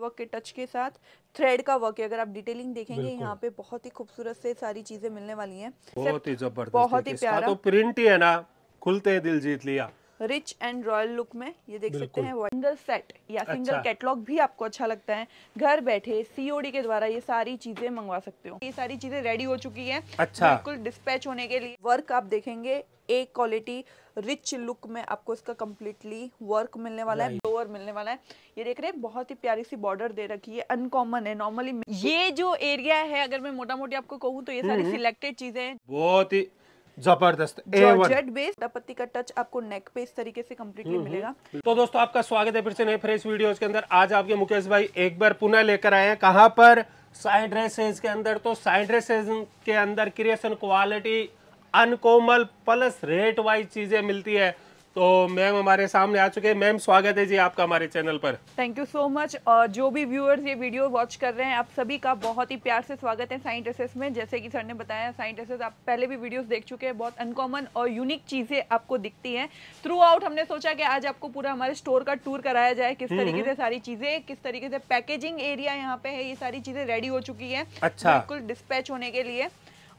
Work के touch के साथ थ्रेड का वर्क है अगर आप डिटेलिंग देखेंगे यहाँ पे बहुत ही खूबसूरत से सारी चीजें मिलने वाली हैं बहुत ही जबरदस्त बहुत ही प्यारा तो प्रिंट ही है ना खुलते हैं दिल जीत लिया रिच एंड रॉयल लुक में ये देख सकते हैं सिंगल सेट या सिंगल अच्छा। कैटलॉग भी आपको अच्छा लगता है घर बैठे सीओडी के द्वारा ये सारी चीजें मंगवा सकते हो ये सारी चीजें रेडी हो चुकी है अच्छा। बिल्कुल डिस्पैच होने के लिए वर्क आप देखेंगे एक क्वालिटी रिच लुक में आपको इसका कम्प्लीटली वर्क मिलने वाला है लोअर मिलने वाला है ये देख रहे हैं बहुत ही प्यारी सी बॉर्डर दे रखी है अनकॉमन है नॉर्मली ये जो एरिया है अगर मैं मोटा मोटी आपको कहूँ तो ये सारी सिलेक्टेड चीजें हैं बहुत ही जबरदस्त जॉर्जेट बेस पत्ती का टच आपको नेक पे इस तरीके से कम्प्लीटली मिलेगा तो दोस्तों आपका स्वागत है फिर से नए फ्रेश वीडियोस के अंदर आज आपके मुकेश भाई एक बार पुनः लेकर आए हैं कहाँ पर साइड ड्रेसेस के अंदर तो साइड ड्रेसेस के अंदर क्रिएशन क्वालिटी अनकोमल प्लस रेट वाइज चीजें मिलती है तो मैम हमारे सामने आ चुके हैं मैम स्वागत है जी आपका हमारे चैनल पर थैंक यू सो मच और जो भी व्यूअर्स ये वीडियो वॉच कर रहे हैं आप सभी का बहुत ही प्यार से स्वागत है साइंट एसेस में जैसे कि सर ने बताया साइंट एसेस आप पहले भी वीडियोस देख चुके हैं बहुत अनकॉमन और यूनिक चीज़ें आपको दिखती है थ्रू आउट हमने सोचा की आज आपको पूरा हमारे स्टोर का टूर कराया जाए किस हम्म, तरीके हम्म। से सारी चीज़ें किस तरीके से पैकेजिंग एरिया यहाँ पे है ये सारी चीज़ें रेडी हो चुकी है अच्छा बिल्कुल डिस्पैच होने के लिए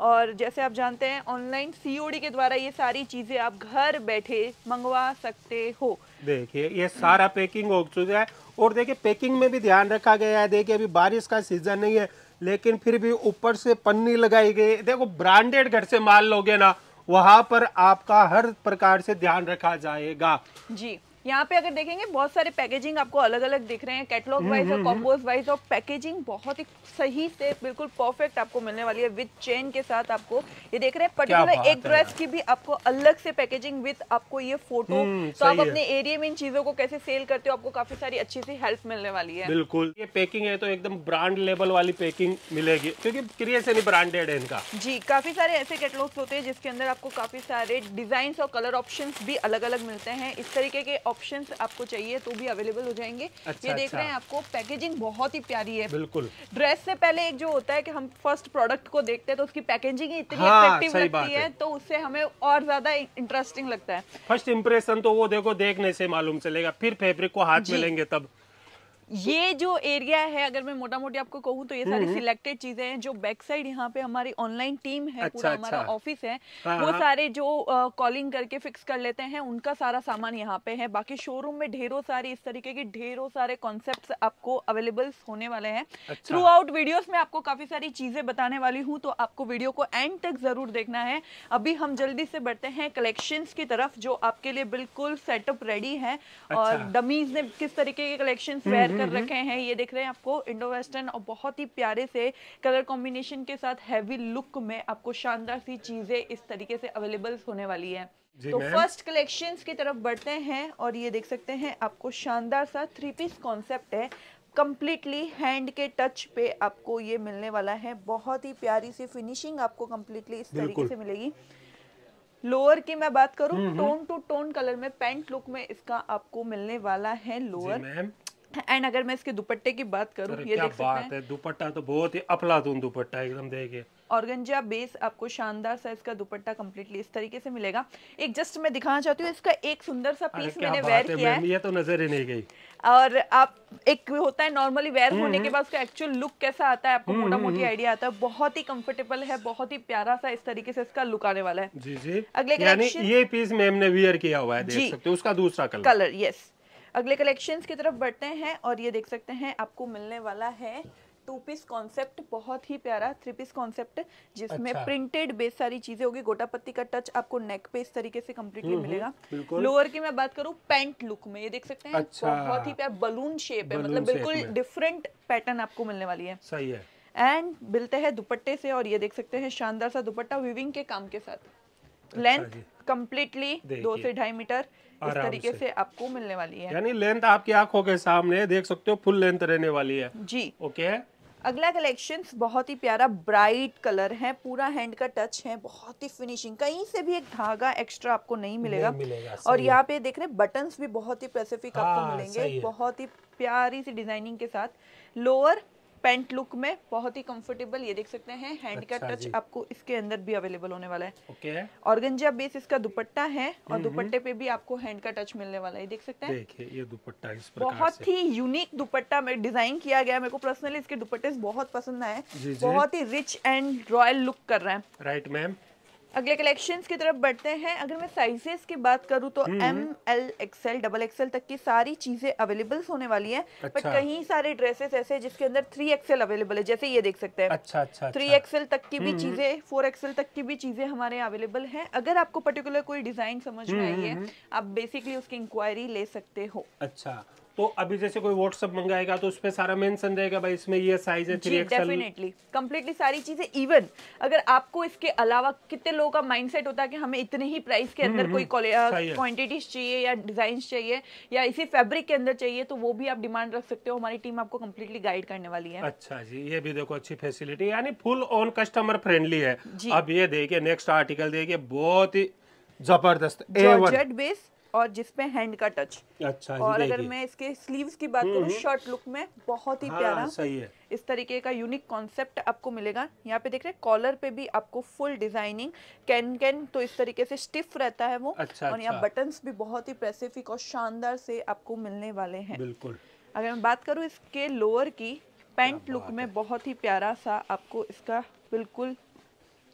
और जैसे आप जानते हैं ऑनलाइन सीओडी के द्वारा ये सारी चीज़ें आप घर बैठे मंगवा सकते हो देखिए ये सारा पैकिंग हो चुका है और देखिए पैकिंग में भी ध्यान रखा गया है देखिए अभी बारिश का सीजन नहीं है लेकिन फिर भी ऊपर से पन्नी लगाई गई देखो ब्रांडेड घर से माल लोगे ना वहाँ पर आपका हर प्रकार से ध्यान रखा जाएगा जी यहाँ पे अगर देखेंगे बहुत सारे पैकेजिंग आपको अलग अलग दिख रहे हैं कैटलॉग वाइज हम्म, और कॉम्बोज हम्म, वाइज हम्म। और पैकेजिंग बहुत ही सही से बिल्कुल परफेक्ट आपको मिलने वाली है विद चेन के साथ आपको ये देख रहे हैं पर्टिकुलर एक ड्रेस की भी आपको अलग से पैकेजिंग विद आपको ये फोटो तो आप अपने एरिया में इन चीजों को कैसे सेल करते हो आपको काफी सारी अच्छी सी हेल्प मिलने वाली है बिल्कुल ये पैकिंग है तो एकदम ब्रांड लेवल वाली पैकिंग मिलेगी क्योंकि क्रिएशन ब्रांडेड है इनका जी काफी सारे ऐसे कैटलॉग्स होते हैं जिसके अंदर आपको काफी सारे डिजाइन और कलर ऑप्शन भी अलग अलग मिलते हैं इस तरीके के ऑप्शन आपको चाहिए तो भी अवेलेबल हो जाएंगे अच्छा, ये देख अच्छा। रहे हैं आपको पैकेजिंग बहुत ही प्यारी है बिल्कुल ड्रेस से पहले एक जो होता है कि हम फर्स्ट प्रोडक्ट को देखते हैं तो उसकी पैकेजिंग इतनी इफेक्टिव हाँ, लगती है तो उससे हमें और ज्यादा इंटरेस्टिंग लगता है फर्स्ट इम्प्रेशन तो वो देखो देखने से मालूम चलेगा फिर फेब्रिक को हाथ मिलेंगे तब ये जो एरिया है अगर मैं मोटा मोटी आपको कहूँ तो ये सारी सिलेक्टेड हम्म। चीजें हैं जो बैक साइड यहाँ पे हमारी ऑनलाइन टीम है अच्छा, पूरा हमारा ऑफिस अच्छा। है हाँ, वो हाँ। सारे जो कॉलिंग करके फिक्स कर लेते हैं उनका सारा सामान यहाँ पे है बाकी शोरूम में ढेरों सारे इस तरीके के ढेरों सारे कॉन्सेप्ट आपको अवेलेबल होने वाले हैं थ्रू आउट वीडियो में आपको काफी सारी चीजें बताने वाली हूँ तो आपको वीडियो को एंड तक जरूर देखना है अभी हम जल्दी से बढ़ते हैं कलेक्शन की तरफ जो आपके लिए बिल्कुल सेटअप रेडी है और डमीज अच्छा। ने किस तरीके के कलेक्शन हम्म, वेयर कर रखे हैं ये देख रहे हैं आपको इंडो वेस्टर्न और बहुत ही प्यारे से कलर कॉम्बिनेशन के साथ हैवी लुक में आपको शानदार सी चीजें इस तरीके से अवेलेबल होने वाली है तो फर्स्ट कलेक्शन की तरफ बढ़ते हैं और ये देख सकते हैं आपको शानदार सा थ्री पीस कॉन्सेप्ट है कम्प्लीटली हैंड के टच पे आपको ये मिलने वाला है बहुत ही प्यारी सी फिनिशिंग आपको कम्प्लीटली इस तरीके से मिलेगी लोअर की मैं बात करूं टोन टू टोन कलर में पेंट लुक में इसका आपको मिलने वाला है लोअर एंड अगर मैं इसके दुपट्टे की बात करूँ ये क्या देख बात सकते है दुपट्टा तो बहुत ही अपलातून दुपट्टा एकदम देखिए ऑर्गेंजा बेस आपको शानदार सा इसका दुपट्टा कम्प्लीटली इस तरीके से मिलेगा एक जस्ट मैं दिखाना चाहती हूँ इसका एक सुंदर सा पीस मैंने वेयर किया है ये तो नजर ही नहीं गई और आप एक होता है नॉर्मली हम्म, वेयर होने के हम्म। बाद उसका एक्चुअल लुक कैसा आता है आपको हम्म, मोटा मोटी आइडिया आता है बहुत ही कंफर्टेबल है बहुत ही प्यारा सा इस तरीके से इसका लुक आने वाला है जी जी अगले यानी ये पीस मैम ने वेयर किया हुआ है देख सकते हो उसका दूसरा कलर कलर यस अगले कलेक्शंस की तरफ बढ़ते हैं और ये देख सकते हैं आपको मिलने वाला है टू पीस कॉन्सेप्ट बहुत ही प्यारा थ्री पीस कॉन्सेप्ट जिसमें अच्छा। प्रिंटेड बेस सारी चीजें होगी गोटा पत्ती का टच आपको नेक पे इस तरीके से कम्प्लीटली हम्म, मिलेगा लोअर की मैं बात करूँ पैंट लुक में ये देख सकते हैं अच्छा। बहुत ही प्यार बलून शेप बलून है मतलब बिल्कुल डिफरेंट पैटर्न आपको मिलने वाली है सही है एंड मिलते हैं दुपट्टे से और ये देख सकते हैं शानदार सा दुपट्टा विविंग के काम के साथ लेंथ अच्छा कम्प्लीटली दो से ढाई मीटर इस तरीके से।, से आपको मिलने वाली है यानी लेंथ आपकी आंखों के सामने देख सकते हो फुल लेंथ रहने वाली है जी ओके अगला कलेक्शन बहुत ही प्यारा ब्राइट कलर है पूरा हैंड का टच है बहुत ही फिनिशिंग कहीं से भी एक धागा एक्स्ट्रा आपको नहीं मिलेगा, नहीं मिलेगा और यहाँ पे देख रहे बटन भी बहुत ही स्पेसिफिक हाँ, आपको मिलेंगे बहुत ही प्यारी सी डिजाइनिंग के साथ लोअर पेंट लुक में बहुत ही कंफर्टेबल ये देख सकते हैं हैंड का टच आपको इसके अंदर भी अवेलेबल होने वाला है ओके ऑर्गेंजा बेस इसका दुपट्टा है और दुपट्टे पे भी आपको हैंड का टच मिलने वाला है देख सकते हैं देखिए ये दुपट्टा इस प्रकार बहुत ही यूनिक दुपट्टा में डिजाइन किया गया मेरे को पर्सनली इसके दुपट्टे बहुत पसंद आए बहुत ही रिच एंड रॉयल लुक कर रहे हैं राइट मैम अगले कलेक्शंस की तरफ बढ़ते हैं अगर मैं साइजेस की बात करूं तो M L XL double XL तक की सारी चीजें अवेलेबल होने वाली है अच्छा। बट कहीं सारे ड्रेसेस ऐसे जिसके अंदर थ्री एक्सएल अवेलेबल है जैसे ये देख सकते हैं अच्छा अच्छा थ्री अच्छा। एक्सएल तक की भी चीजें फोर एक्सएल तक की भी चीजें हमारे यहाँ अवेलेबल है अगर आपको पर्टिकुलर कोई डिजाइन समझ में हम्म, आई हम्म, है हम्म। आप बेसिकली उसकी इंक्वायरी ले सकते हो अच्छा तो अभी जैसे कोई व्हाट्सअप मंगाएगा तो उसमें सारा मेंशन रहेगा भाई इसमें ये साइज है थ्री एक्सएल डेफिनेटली कम्प्लीटली सारी चीजें इवन अगर आपको इसके अलावा कितने लोगों का माइंडसेट होता है कि हमें इतने ही प्राइस के हम्म, अंदर हम्म, कोई क्वांटिटीज चाहिए या डिजाइन चाहिए या इसी फैब्रिक के अंदर चाहिए तो वो भी आप डिमांड रख सकते हो हमारी टीम आपको कम्प्लीटली गाइड करने वाली है अच्छा जी ये भी देखो अच्छी फैसिलिटी यानी फुल ऑन कस्टमर फ्रेंडली है अब ये देखिए नेक्स्ट आर्टिकल देखिए बहुत ही जबरदस्त बेस और जिसपे हैंड का टच अच्छा और अगर मैं इसके स्लीव्स की बात करूँ शर्ट हम्म, लुक हम्म। में बहुत ही हाँ, प्यारा सही है इस तरीके का यूनिक कॉन्सेप्ट आपको मिलेगा यहाँ पे देख रहे हैं कॉलर पे भी आपको फुल डिजाइनिंग कैन कैन तो इस तरीके से स्टिफ रहता है वो अच्छा, और यहाँ अच्छा। बटन्स भी बहुत ही पेसिफिक और शानदार से आपको मिलने वाले हैं बिल्कुल अगर मैं बात करूँ इसके लोअर की पैंट लुक में बहुत ही प्यारा सा आपको इसका बिल्कुल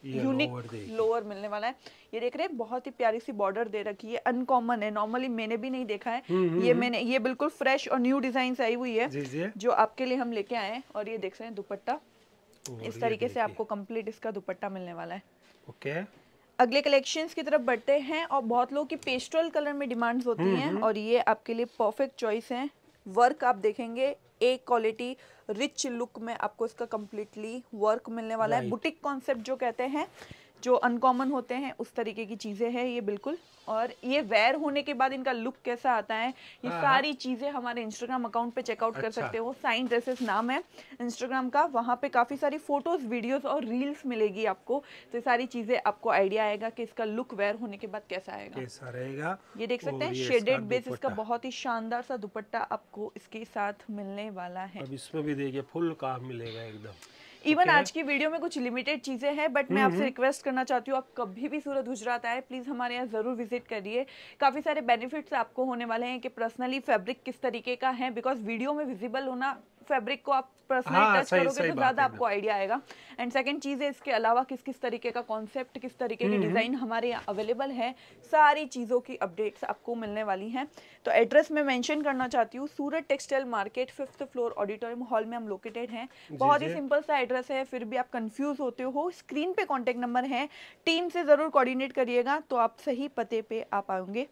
यूनिक लोअर मिलने वाला है ये देख रहे हैं बहुत ही प्यारी सी बॉर्डर दे रखी है अनकॉमन है नॉर्मली मैंने भी नहीं देखा है हम्म, हम्म, ये हम्म। मैंने ये बिल्कुल फ्रेश और न्यू डिजाइन आई हुई है जो आपके लिए हम लेके आए हैं और ये देख रहे हैं दुपट्टा इस तरीके से आपको कम्प्लीट इसका दुपट्टा मिलने वाला है ओके अगले कलेक्शन की तरफ बढ़ते हैं और बहुत लोगों की पेस्ट्रल कलर में डिमांड्स होती हैं और ये आपके लिए परफेक्ट चॉइस है वर्क आप देखेंगे एक क्वालिटी रिच लुक में आपको इसका कम्प्लीटली वर्क मिलने वाला है बुटीक कॉन्सेप्ट जो कहते हैं जो अनकॉमन होते हैं उस तरीके की चीज़ें हैं ये बिल्कुल और ये वेयर होने के बाद इनका लुक कैसा आता है ये हाँ, हाँ। सारी चीज़ें हमारे इंस्टाग्राम अकाउंट पे चेकआउट अच्छा। कर सकते हो साइन ड्रेसेस नाम है इंस्टाग्राम का वहाँ पे काफ़ी सारी फ़ोटोज़ वीडियोस और रील्स मिलेगी आपको तो सारी चीज़ें आपको आइडिया आएगा कि इसका लुक वेयर होने के बाद कैसा आएगा कैसा रहेगा ये देख सकते हैं शेडेड बेस इसका बहुत ही शानदार सा दुपट्टा आपको इसके साथ मिलने वाला है इसमें भी देखिए फुल काम मिलेगा एकदम इवन आज की वीडियो में कुछ लिमिटेड चीजें हैं बट मैं हम्म, आपसे रिक्वेस्ट हम्म। करना चाहती हूँ आप कभी भी सूरत गुजरात आए प्लीज हमारे यहाँ जरूर विजिट करिए काफी सारे बेनिफिट्स आपको होने वाले हैं कि पर्सनली फैब्रिक किस तरीके का है बिकॉज वीडियो में विजिबल होना फैब्रिक को आप पर्सनली हाँ, टच करोगे तो ज्यादा आपको आइडिया आएगा एंड सेकंड चीज है इसके अलावा किस किस तरीके का कॉन्सेप्ट किस तरीके के डिजाइन हम्म, हम्म। हमारे यहाँ अवेलेबल है सारी चीजों की अपडेट्स आपको मिलने वाली हैं तो एड्रेस मैं मेंशन करना चाहती हूँ Surat textile market fifth floor auditorium hall में हम लोकेटेड हैं बहुत ही सिंपल सा एड्रेस है फिर भी आप कंफ्यूज होते हो स्क्रीन पे कॉन्टेक्ट नंबर है टीम से जरूर कोऑर्डिनेट करिएगा तो आप सही पते पे आ पाओगे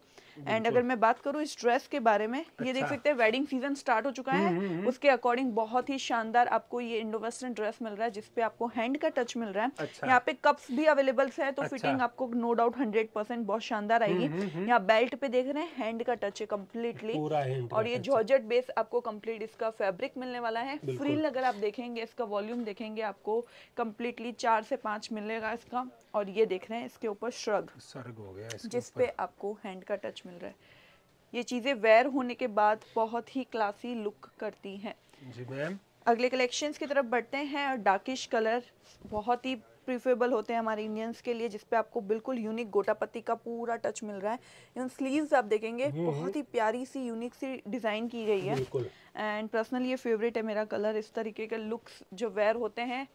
एंड अगर मैं बात करूँ इस ड्रेस के बारे में अच्छा। ये देख अच्छा। सकते हैं वेडिंग सीजन स्टार्ट हो चुका है हम्म, हम्म, हम्म। उसके अकॉर्डिंग बहुत ही शानदार आपको ये इंडो वेस्टर्न ड्रेस मिल रहा है जिसपे आपको हैंड का टच मिल रहा है अच्छा। यहाँ पे कप्स भी अवेलेबल है तो अच्छा। फिटिंग आपको नो डाउट हंड्रेड परसेंट बहुत शानदार आएगी यहाँ बेल्ट पे देख रहे हैं हैंड का टच है कम्प्लीटली और ये जॉर्ज बेस आपको कम्प्लीट इसका फेब्रिक मिलने वाला है फ्रील अगर आप देखेंगे इसका वॉल्यूम देखेंगे आपको कम्प्लीटली चार से पांच मिलेगा इसका और ये देख रहे हैं इसके ऊपर श्रग हो गया जिसपे आपको हैंड का टच मिल रहा है ये चीज़ें वेयर होने के बाद बहुत ही क्लासी लुक करती हैं जी मैम अगले कलेक्शंस की तरफ बढ़ते हैं और डार्किश कलर बहुत ही प्रीफेबल होते हैं हमारे इंडियंस के लिए जिसपे आपको बिल्कुल यूनिक गोटापत्ती का पूरा टच मिल रहा है इन स्लीव्स आप देखेंगे हम्म, हम्म। बहुत ही प्यारी सी यूनिक सी डिज़ाइन की गई है एंड पर्सनली ये फेवरेट है मेरा कलर इस तरीके के लुक्स जो वेयर होते हैं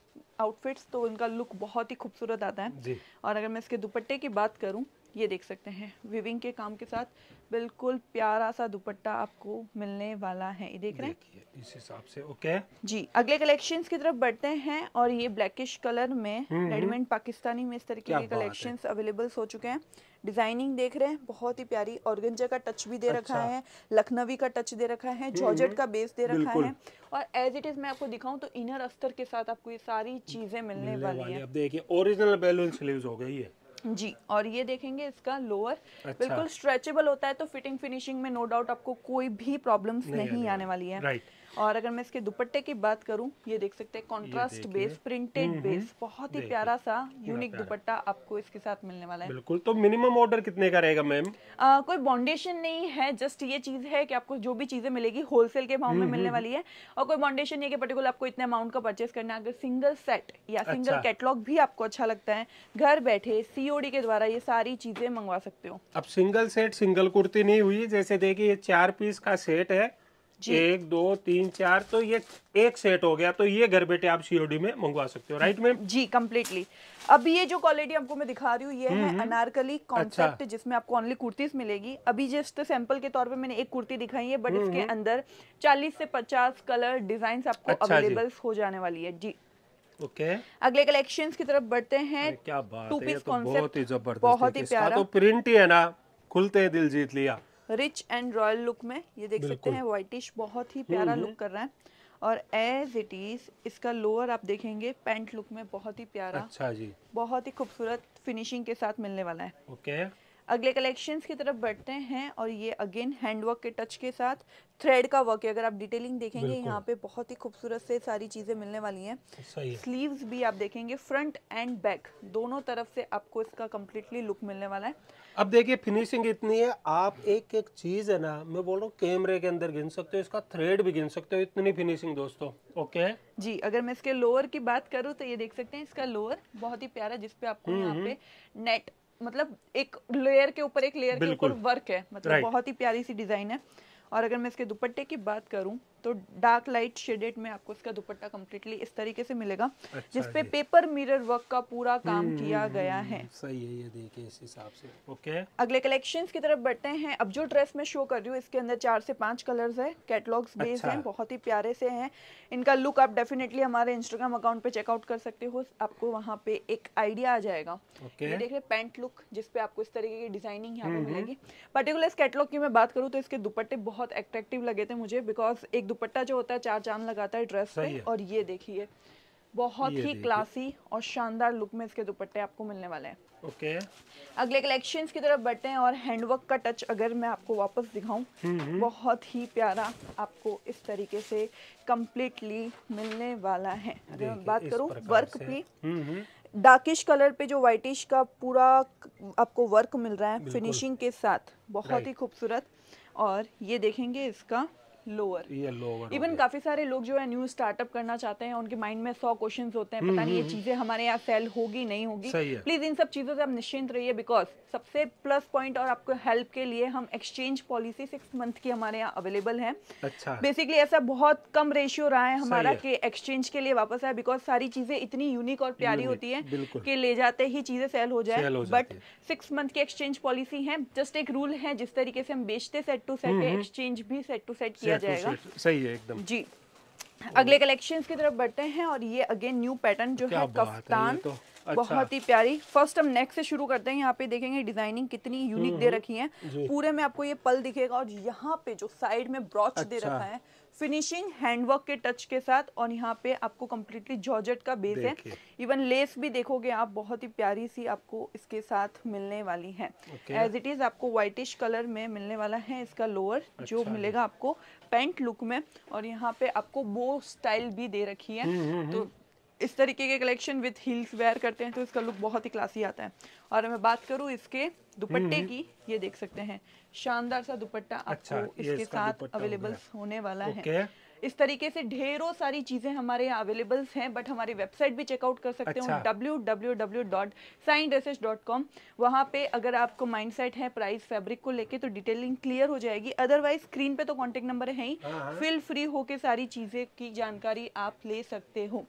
आउटफिट्स तो उनका लुक बहुत ही खूबसूरत आता है और अगर मैं इसके दुपट्टे की बात करूँ ये देख सकते हैं विविंग के काम के साथ बिल्कुल प्यारा सा दुपट्टा आपको मिलने वाला है ये देख रहे हैं इस हिसाब से ओके जी अगले कलेक्शंस की तरफ बढ़ते हैं और ये ब्लैकिश कलर में रेडीमेड हम्म। पाकिस्तानी में इस तरीके के कलेक्शंस अवेलेबल हो चुके हैं डिजाइनिंग देख रहे हैं बहुत ही प्यारी ऑर्गेंजा का टच भी दे अच्छा। रखा है लखनवी का टच दे रखा है जॉर्जेट हम्म। का बेस दे रखा है और एज इट इज मैं आपको दिखाऊं तो इनर अस्तर के साथ आपको ये सारी चीजें मिलने वाली है देखिए ओरिजिनल बैलून स्लीव हो गई है जी और ये देखेंगे इसका लोअर अच्छा। बिल्कुल स्ट्रेचेबल होता है तो फिटिंग फिनिशिंग में नो डाउट आपको कोई भी प्रॉब्लम्स नहीं, नहीं आने वाली है राइट और अगर मैं इसके दुपट्टे की बात करूँ ये देख सकते हैं कॉन्ट्रास्ट बेस प्रिंटेड बेस बहुत ही प्यारा सा यूनिक दुपट्टा आपको इसके साथ मिलने वाला है बिल्कुल तो मिनिमम ऑर्डर कितने का रहेगा मैम कोई बॉन्डेशन नहीं है जस्ट ये चीज है कि आपको जो भी चीजें मिलेगी होलसेल के भाव में हम्म, मिलने हम्म। वाली है और कोई बॉन्डेशन नहीं है पर्टिकुलर आपको इतने अमाउंट का परचेस करना अगर सिंगल सेट या सिंगल अच्छा। कैटलॉग भी आपको अच्छा लगता है घर बैठे सीओडी के द्वारा ये सारी चीजें मंगवा सकते हो अब सिंगल सेट सिंगल कुर्ती नहीं हुई जैसे देखिए ये चार पीस का सेट है एक दो तीन चार तो ये एक सेट हो गया तो ये घर बैठे आप सीओडी में मंगवा सकते हो राइट मैम जी कम्प्लीटली अब ये जो क्वालिटी आपको मैं दिखा रही हूँ ये है अनारकली हम्म, कॉन्सेप्ट हम्म। अच्छा। जिसमें आपको ओनली कुर्तीज मिलेगी अभी जस्ट सैंपल के तौर पे मैंने एक कुर्ती दिखाई है बट हम्म, इसके अंदर 40 से 50 कलर डिजाइन आपको अवेलेबल अच्छा हो जाने वाली है जी ओके okay. अगले कलेक्शन की तरफ बढ़ते हैं क्या बात है, तो बहुत ही जबरदस्त बहुत ही प्यारा तो प्रिंट ही है ना खुलते हैं दिल जीत लिया रिच एंड रॉयल लुक में ये देख सकते हैं व्हाइटिश बहुत ही हम्म, प्यारा लुक हम्म। कर रहा है और एज इट इज इसका लोअर आप देखेंगे पैंट लुक में बहुत ही प्यारा अच्छा जी बहुत ही खूबसूरत फिनिशिंग के साथ मिलने वाला है ओके okay. अगले कलेक्शंस की तरफ बढ़ते हैं और ये अगेन हैंडवर्क के टच के साथ थ्रेड का वर्क है अगर आप डिटेलिंग देखेंगे यहाँ पे बहुत ही खूबसूरत से सारी चीज़ें मिलने वाली हैं है। स्लीव्स भी आप देखेंगे फ्रंट एंड बैक दोनों तरफ से आपको इसका कम्प्लीटली लुक मिलने वाला है अब देखिए फिनिशिंग इतनी है आप एक एक चीज़ है ना मैं बोल रहा हूँ कैमरे के अंदर गिन सकते हो इसका थ्रेड भी गिन सकते हो इतनी फिनिशिंग दोस्तों ओके जी अगर मैं इसके लोअर की बात करूँ तो ये देख सकते हैं इसका लोअर बहुत ही प्यारा जिसपे आपको हम्म, यहाँ हम्म। पे नेट मतलब एक लेयर के ऊपर एक लेयर के ऊपर वर्क है मतलब बहुत ही प्यारी सी डिजाइन है और अगर मैं इसके दुपट्टे की बात करूं तो डार्क लाइट शेडेड में आपको इसका दुपट्टा कम्प्लीटली इस तरीके से मिलेगा अच्छा जिसपे पेपर मिरर वर्क का पूरा काम हम्म, किया हम्म, गया हम्म, है सही है ये देखिए इस हिसाब से ओके अगले कलेक्शंस की तरफ बढ़ते हैं अब जो ड्रेस मैं शो कर रही हूँ इसके अंदर चार से पांच कलर्स है कैटलॉग्स बेस्ड अच्छा। हैं बहुत ही प्यारे से हैं इनका लुक आप डेफिनेटली हमारे इंस्टाग्राम अकाउंट पे चेकआउट कर सकते हो आपको वहाँ पे एक आइडिया आ जाएगा ये देख रहे पैंट लुक जिसपे आपको इस तरीके की डिजाइनिंग यहाँ पे मिलेगी पर्टिकुलर इस कैटलॉग की मैं बात करूँ तो इसके दुपट्टे बहुत अट्रेक्टिव लगे थे मुझे बिकॉज एक दुपट्टा जो होता है चार चांद लगाता है ड्रेस पे और ये देखिए बहुत ही क्लासी और शानदार लुक में इसके दुपट्टे आपको मिलने वाले हैं ओके okay. अगले कलेक्शंस की तरफ बढ़ते हैं और हैंडवर्क का टच अगर मैं आपको वापस दिखाऊं हम्म, हम्म। बहुत ही प्यारा आपको इस तरीके से कम्प्लीटली मिलने वाला है अगर मैं बात करूं वर्क भी डार्किश कलर पे जो वाइटिश का पूरा आपको वर्क मिल रहा है फिनिशिंग के साथ बहुत ही खूबसूरत और ये देखेंगे इसका लोअर ये लोअर इवन काफी सारे लोग जो है न्यू स्टार्टअप करना चाहते हैं उनके माइंड में सौ क्वेश्चन होते हैं पता नहीं ये हम्म, हम्म, चीजें हमारे यहाँ सेल होगी नहीं होगी प्लीज इन सब चीजों से आप निश्चिंत रहिए बिकॉज सबसे प्लस पॉइंट और आपको हेल्प के लिए हम एक्सचेंज पॉलिसी सिक्स मंथ की हमारे यहाँ अवेलेबल है बेसिकली ऐसा बहुत कम रेशियो रहा है हमारा कि एक्सचेंज के लिए वापस आया बिकॉज सारी चीजें इतनी यूनिक और प्यारी होती है कि ले जाते ही चीजें सेल हो जाए बट सिक्स मंथ की एक्सचेंज पॉलिसी है जस्ट एक रूल है जिस तरीके से हम बेचते सेट टू सेट एक्सचेंज भी सेट टू सेट किया किया जाएगा सही है एकदम जी अगले कलेक्शंस की तरफ बढ़ते हैं और ये अगेन न्यू पैटर्न जो है कप्तान तो अच्छा। बहुत ही प्यारी फर्स्ट हम नेक से शुरू करते हैं यहाँ पे देखेंगे डिजाइनिंग कितनी यूनिक दे हम्म, रखी है पूरे में आपको ये पल दिखेगा और यहाँ पे जो साइड में ब्रॉच अच्छा। दे रखा है फिनिशिंग हैंडवर्क के टच के साथ और यहाँ पे आपको कम्प्लीटली जॉर्जेट का बेस है इवन लेस भी देखोगे आप बहुत ही प्यारी सी आपको इसके साथ मिलने वाली है एज इट इज आपको व्हाइटिश कलर में मिलने वाला है इसका लोअर अच्छा जो मिलेगा आपको पेंट लुक में और यहाँ पे आपको बो स्टाइल भी दे रखी है हम्म, हम्म, तो इस तरीके के कलेक्शन विथ हील्स वेयर करते हैं तो इसका लुक बहुत ही क्लासी आता है और मैं बात करूँ इसके दुपट्टे हम्म। की ये देख सकते हैं शानदार सा दुपट्टा अच्छा, आपको इसके साथ अवेलेबल होने वाला है इस तरीके से ढेरों सारी चीजें हमारे यहाँ अवेलेबल हैं बट हमारी वेबसाइट भी चेकआउट कर सकते हो W W W dot Sign Dresses dot com वहाँ पे अगर आपको माइंड सेट है प्राइस फैब्रिक को लेके तो डिटेलिंग क्लियर हो जाएगी अदरवाइज स्क्रीन पे तो कॉन्टेक्ट नंबर है ही फिल हाँ, फ्री हाँ। होके सारी चीजें की जानकारी आप ले सकते हो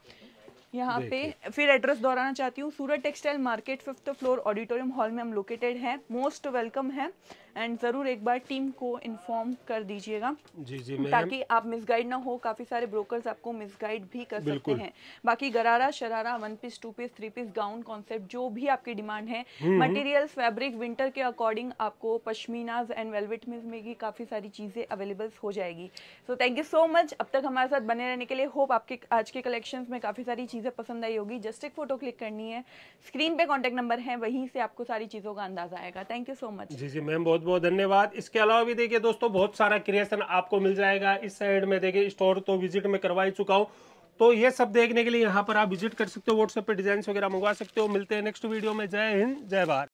यहाँ पे फिर एड्रेस दोहराना चाहती हूँ Surat textile market fifth floor auditorium hall में हम लोकेटेड हैं मोस्ट वेलकम है एंड ज़रूर एक बार टीम को इन्फॉर्म कर दीजिएगा जी जी ताकि आप मिसगाइड ना हो काफ़ी सारे ब्रोकर्स आपको मिसगाइड भी कर सकते हैं बाकी gharara sharara one piece two piece three piece gown concept जो भी आपकी डिमांड है मटेरियल फैब्रिक विंटर के अकॉर्डिंग आपको पश्मीनाज एंड वेलवेट में भी काफ़ी सारी चीज़ें अवेलेबल हो जाएगी so thank you so much अब तक हमारे साथ बने रहने के लिए होप आपके आज के कलेक्शन में काफ़ी सारी चीज़ें पसंद आई होगी जस्ट एक फोटो क्लिक करनी है स्क्रीन पे कॉन्टेक्ट नंबर है वहीं से आपको सारी चीज़ों का अंदाजा आएगा थैंक यू सो मच जी जी मैम बहुत बहुत धन्यवाद इसके अलावा भी देखिए दोस्तों बहुत सारा क्रिएशन आपको मिल जाएगा इस साइड में देखिए स्टोर तो विजिट में करवा ही चुका हूँ तो ये सब देखने के लिए यहाँ पर आप विजिट कर सकते हो व्हाट्सएप पे डिजाइन वगैरह मंगवा सकते हो मिलते हैं नेक्स्ट वीडियो में जय हिंद जय भारत